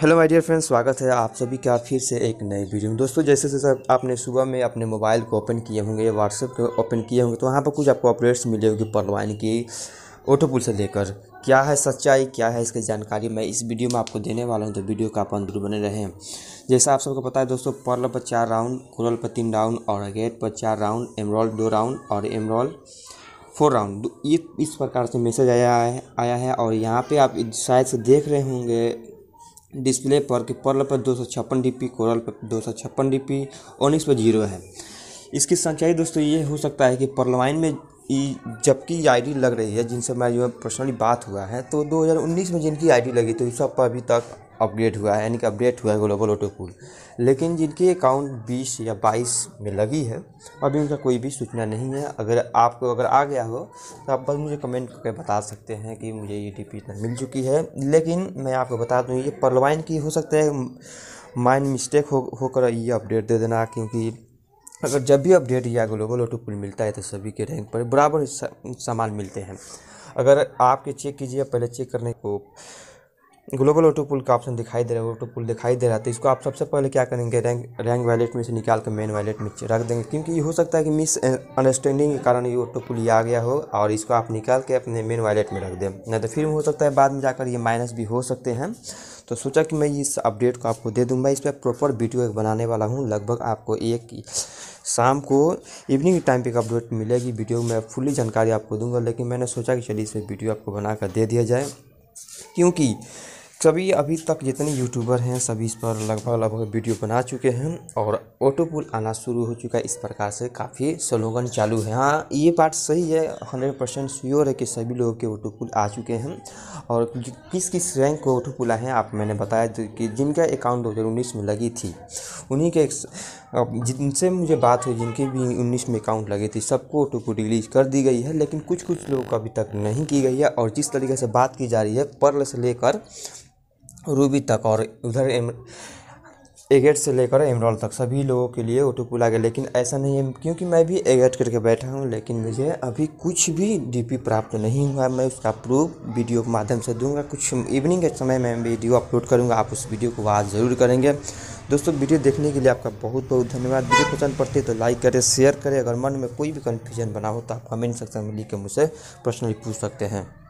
hello my dear friends स्वागत है आप सभी का फिर से एक नए वीडियो में दोस्तों जैसे जैसे आपने सुबह में अपने मोबाइल को ओपन किए होंगे या व्हाट्सएप को ओपन किए होंगे तो वहाँ पर कुछ आपको अपडेट्स मिले होगी परवान की ऑटो पुल से लेकर क्या है सच्चाई क्या है इसकी जानकारी मैं इस वीडियो में आपको देने वाला हूँ तो वीडियो का अपन अंदर बने रहें जैसा आप सबको पता है दोस्तों पर्ल पर चार राउंड कुरल पर तीन राउंड और गेट पर चार राउंड एमरॉल दो राउंड और एमरॉल फोर राउंड ये इस प्रकार से मैसेज आया है आया है और यहाँ पे आप शायद से देख रहे होंगे डिस्प्ले पर कि पर्ल पर दो सौ छप्पन डी पी कोरल पर दो सौ छप्पन डी पी ओनिक्स पर जीरो है इसकी सच्चाई दोस्तों ये हो सकता है कि पर्लवाइन में जबकि आईडी लग रही है जिनसे मैं जो है पर्सनली बात हुआ है तो 2019 में जिनकी आईडी लगी थी तो सब पर अभी तक अपडेट हुआ है यानी कि अपडेट हुआ है ग्लोबल ऑटो पूल लेकिन जिनकी अकाउंट 20 या 22 में लगी है अभी उनका कोई भी सूचना नहीं है अगर आपको अगर आ गया हो तो आप बस मुझे कमेंट करके बता सकते हैं कि मुझे ये टी इतना मिल चुकी है लेकिन मैं आपको बता दूँ ये परलवाइन की हो सकता है माइंड मिस्टेक हो होकर ये अपडेट दे देना क्योंकि अगर जब भी अपडेट या ग्लोबल ऑटो पूल मिलता है तो सभी के रैंक पर बराबर सामान मिलते हैं अगर आपके चेक कीजिए पहले चेक करने को ग्लोबल ऑटो पुल का ऑप्शन दिखाई दे रहा है ऑटो पुल दिखाई दे रहा है तो इसको आप सबसे पहले क्या करेंगे रैंक रैंक वैलेट में से निकाल कर मेन वैलेट में रख देंगे क्योंकि ये हो सकता है कि मिस अंडरस्टैंडिंग eh, के कारण ये ऑटो पुल ये आ गया हो और इसको आप निकाल के अपने मेन वैलेट में रख दें नहीं तो फिर हो सकता है बाद में जाकर ये माइनस भी हो सकते हैं तो सोचा कि मैं इस अपडेट को आपको दे दूँगा इस पर प्रॉपर वीडियो एक बनाने वाला हूँ लगभग आपको एक शाम को इवनिंग टाइम पे अपडेट मिलेगी वीडियो में फुल्ली जानकारी आपको दूंगा लेकिन मैंने सोचा कि चलिए इसमें वीडियो आपको बनाकर दे दिया जाए क्योंकि सभी अभी तक जितने यूट्यूबर हैं सभी इस पर लगभग लगभग वीडियो बना चुके हैं और ऑटो पुल आना शुरू हो चुका है इस प्रकार से काफ़ी स्लोगन चालू है हाँ ये बात सही है हंड्रेड परसेंट श्योर है कि सभी लोगों के ऑटो पुल आ चुके हैं और किस किस रैंक को ऑटो पुल आए हैं आप मैंने बताया तो कि जिनका अकाउंट दो में लगी थी उन्हीं के जिनसे मुझे बात हुई जिनकी भी उन्नीस में अकाउंट लगी थी सबको ऑटो पुल रिलीज कर दी गई है लेकिन कुछ कुछ लोगों को अभी तक नहीं की गई है और जिस तरीके से बात की जा रही है पर्ल से लेकर रूबी तक और उधर एगेट से लेकर एमरॉल तक सभी लोगों के लिए ओटू पुल आ गया लेकिन ऐसा नहीं है क्योंकि मैं भी एगेट करके बैठा हूँ लेकिन मुझे अभी कुछ भी डीपी प्राप्त नहीं हुआ मैं उसका प्रूफ वीडियो के माध्यम से दूंगा कुछ इवनिंग के समय मैं वीडियो अपलोड करूँगा आप उस वीडियो को आज ज़रूर करेंगे दोस्तों वीडियो देखने के लिए आपका बहुत बहुत धन्यवाद वीडियो पसंद पड़ती है तो लाइक करें शेयर करें अगर मन में कोई भी कन्फ्यूजन बना हो तो आप कमेंट सेक्शन में लिख के मुझसे पर्सनली पूछ सकते हैं